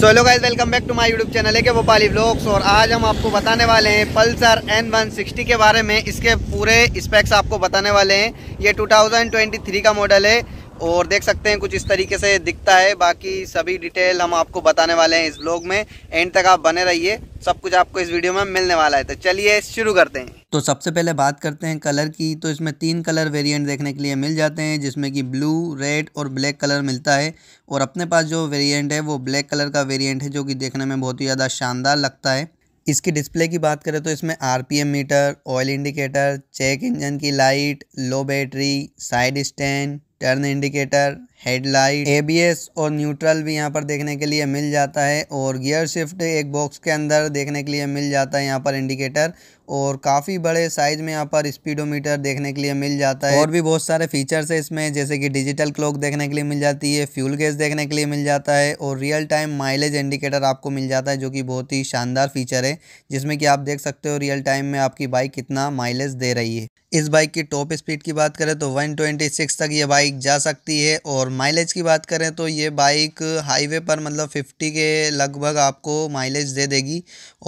so hello welcome back to my YouTube channel है के Bhopali blogs और आज हम आपको बताने वाले हैं पल्सर एन वन सिक्सटी के बारे में इसके पूरे स्पेक्स आपको बताने वाले हैं ये 2023 का मॉडल है और देख सकते हैं कुछ इस तरीके से दिखता है बाकी सभी डिटेल हम आपको बताने वाले हैं इस ब्लॉग में एंड तक आप बने रहिए सब कुछ आपको इस वीडियो में मिलने वाला है तो चलिए शुरू करते हैं तो सबसे पहले बात करते हैं कलर की तो इसमें तीन कलर वेरिएंट देखने के लिए मिल जाते हैं जिसमें कि ब्लू रेड और ब्लैक कलर मिलता है और अपने पास जो वेरियंट है वो ब्लैक कलर का वेरियंट है जो कि देखने में बहुत ही ज़्यादा शानदार लगता है इसकी डिस्प्ले की बात करें तो इसमें आर meter oil indicator check engine की light low battery side stand turn indicator headlight ABS और न्यूट्रल भी यहाँ पर देखने के लिए मिल जाता है और गियर शिफ्ट एक बॉक्स के अंदर देखने के लिए मिल जाता है यहाँ पर इंडिकेटर और काफ़ी बड़े साइज़ में यहाँ पर स्पीडोमीटर देखने के लिए मिल जाता है और भी बहुत सारे फीचर्स है इसमें जैसे कि डिजिटल क्लॉक देखने के लिए मिल जाती है फ्यूल गैस देखने के लिए मिल जाता है और रियल टाइम माइलेज इंडिकेटर आपको मिल जाता है जो कि बहुत ही शानदार फीचर है जिसमें कि आप देख सकते हो रियल टाइम में आपकी बाइक कितना माइलेज दे रही है इस बाइक की टॉप स्पीड की बात करें तो वन तक ये बाइक बाइक जा सकती है और माइलेज की बात करें तो ये बाइक हाईवे पर मतलब फिफ्टी के लगभग आपको माइलेज दे देगी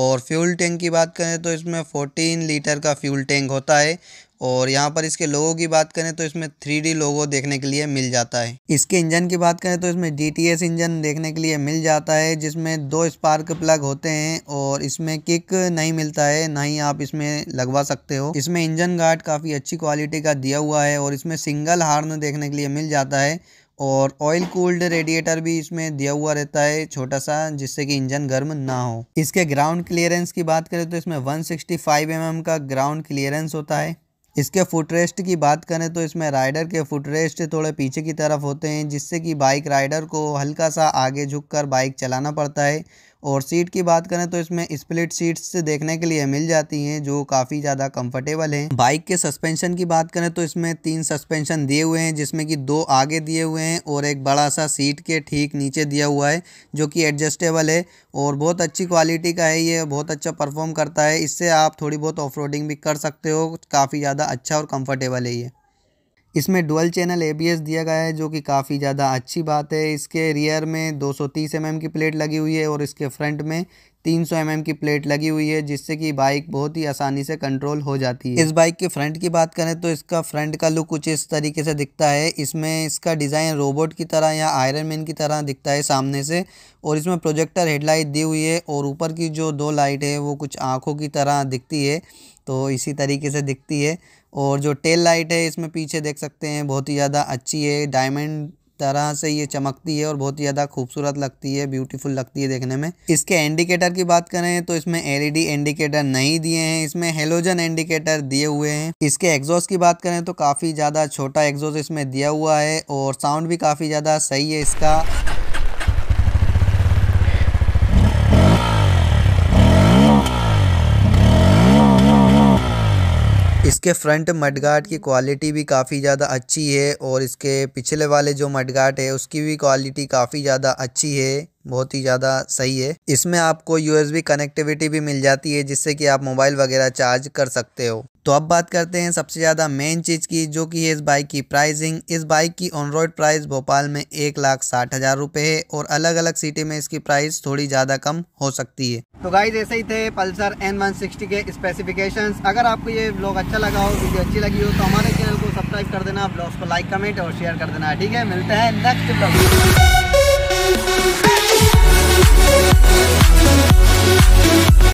और फ्यूल टैंक की बात करें तो इसमें फोर्टीन लीटर का फ्यूल टैंक होता है और यहाँ पर इसके लोगों की बात करें तो इसमें थ्री डी लोगो देखने के लिए मिल जाता है इसके इंजन की बात करें तो इसमें डी टी एस इंजन देखने के लिए मिल जाता है जिसमें दो स्पार्क प्लग होते हैं और इसमें किक नहीं मिलता है ना ही आप इसमें लगवा सकते हो इसमें इंजन गार्ड काफ़ी अच्छी क्वालिटी का दिया हुआ है और इसमें सिंगल हार्न देखने के लिए मिल जाता है और ऑयल कूल्ड रेडिएटर भी इसमें दिया हुआ रहता है छोटा सा जिससे कि इंजन गर्म ना हो इसके ग्राउंड क्लियरेंस की बात करें तो इसमें 165 mm का ग्राउंड क्लियरेंस होता है इसके फुटरेस्ट की बात करें तो इसमें राइडर के फुटरेस्ट थोड़े पीछे की तरफ होते हैं जिससे कि बाइक राइडर को हल्का सा आगे झुककर बाइक चलाना पड़ता है और सीट की बात करें तो इसमें स्प्लिट सीट्स देखने के लिए मिल जाती हैं जो काफ़ी ज़्यादा कंफर्टेबल हैं बाइक के सस्पेंशन की बात करें तो इसमें तीन सस्पेंशन दिए हुए हैं जिसमें कि दो आगे दिए हुए हैं और एक बड़ा सा सीट के ठीक नीचे दिया हुआ है जो कि एडजस्टेबल है और बहुत अच्छी क्वालिटी का है ये बहुत अच्छा परफॉर्म करता है इससे आप थोड़ी बहुत ऑफ भी कर सकते हो काफ़ी ज़्यादा अच्छा और कम्फर्टेबल है ये इसमें डुअल चैनल एबीएस दिया गया है जो कि काफ़ी ज़्यादा अच्छी बात है इसके रियर में 230 mm की प्लेट लगी हुई है और इसके फ्रंट में 300 एम की प्लेट लगी हुई है जिससे कि बाइक बहुत ही आसानी से कंट्रोल हो जाती है इस बाइक के फ्रंट की बात करें तो इसका फ्रंट का लुक कुछ इस तरीके से दिखता है इसमें इसका डिज़ाइन रोबोट की तरह या आयरन मैन की तरह दिखता है सामने से और इसमें प्रोजेक्टर हेडलाइट दी हुई है और ऊपर की जो दो लाइट है वो कुछ आँखों की तरह दिखती है तो इसी तरीके से दिखती है और जो टेल लाइट है इसमें पीछे देख सकते हैं बहुत ही ज़्यादा अच्छी है डायमंड तरह से ये चमकती है और बहुत ही ज़्यादा खूबसूरत लगती है ब्यूटीफुल लगती है देखने में इसके इंडिकेटर की बात करें तो इसमें एलईडी इंडिकेटर नहीं दिए हैं इसमें हेलोजन इंडिकेटर दिए हुए हैं इसके एग्जॉस्ट की बात करें तो काफ़ी ज़्यादा छोटा एग्जॉस्ट इसमें दिया हुआ है और साउंड भी काफ़ी ज़्यादा सही है इसका इसके फ्रंट मडगार्ड की क्वालिटी भी काफ़ी ज़्यादा अच्छी है और इसके पिछले वाले जो मडगार्ड है उसकी भी क्वालिटी काफ़ी ज़्यादा अच्छी है बहुत ही ज़्यादा सही है इसमें आपको यूएसबी कनेक्टिविटी भी मिल जाती है जिससे कि आप मोबाइल वगैरह चार्ज कर सकते हो तो अब बात करते हैं सबसे ज़्यादा मेन चीज़ की जो कि है इस बाइक की प्राइसिंग इस बाइक की ऑन रोड प्राइस भोपाल में एक लाख साठ हज़ार रुपये है और अलग अलग सिटी में इसकी प्राइस थोड़ी ज़्यादा कम हो सकती है तो गाइज ऐसे ही थे पल्सर एन वन सिक्सटी के स्पेसिफिकेशन अगर आपको ये ब्लॉग अच्छा लगा हो वीडियो अच्छी लगी हो तो हमारे चैनल को सब्सक्राइब कर देना ब्लॉग्स को लाइक कमेंट और शेयर कर देना ठीक है मिलते हैं नेक्स्ट ब्लॉग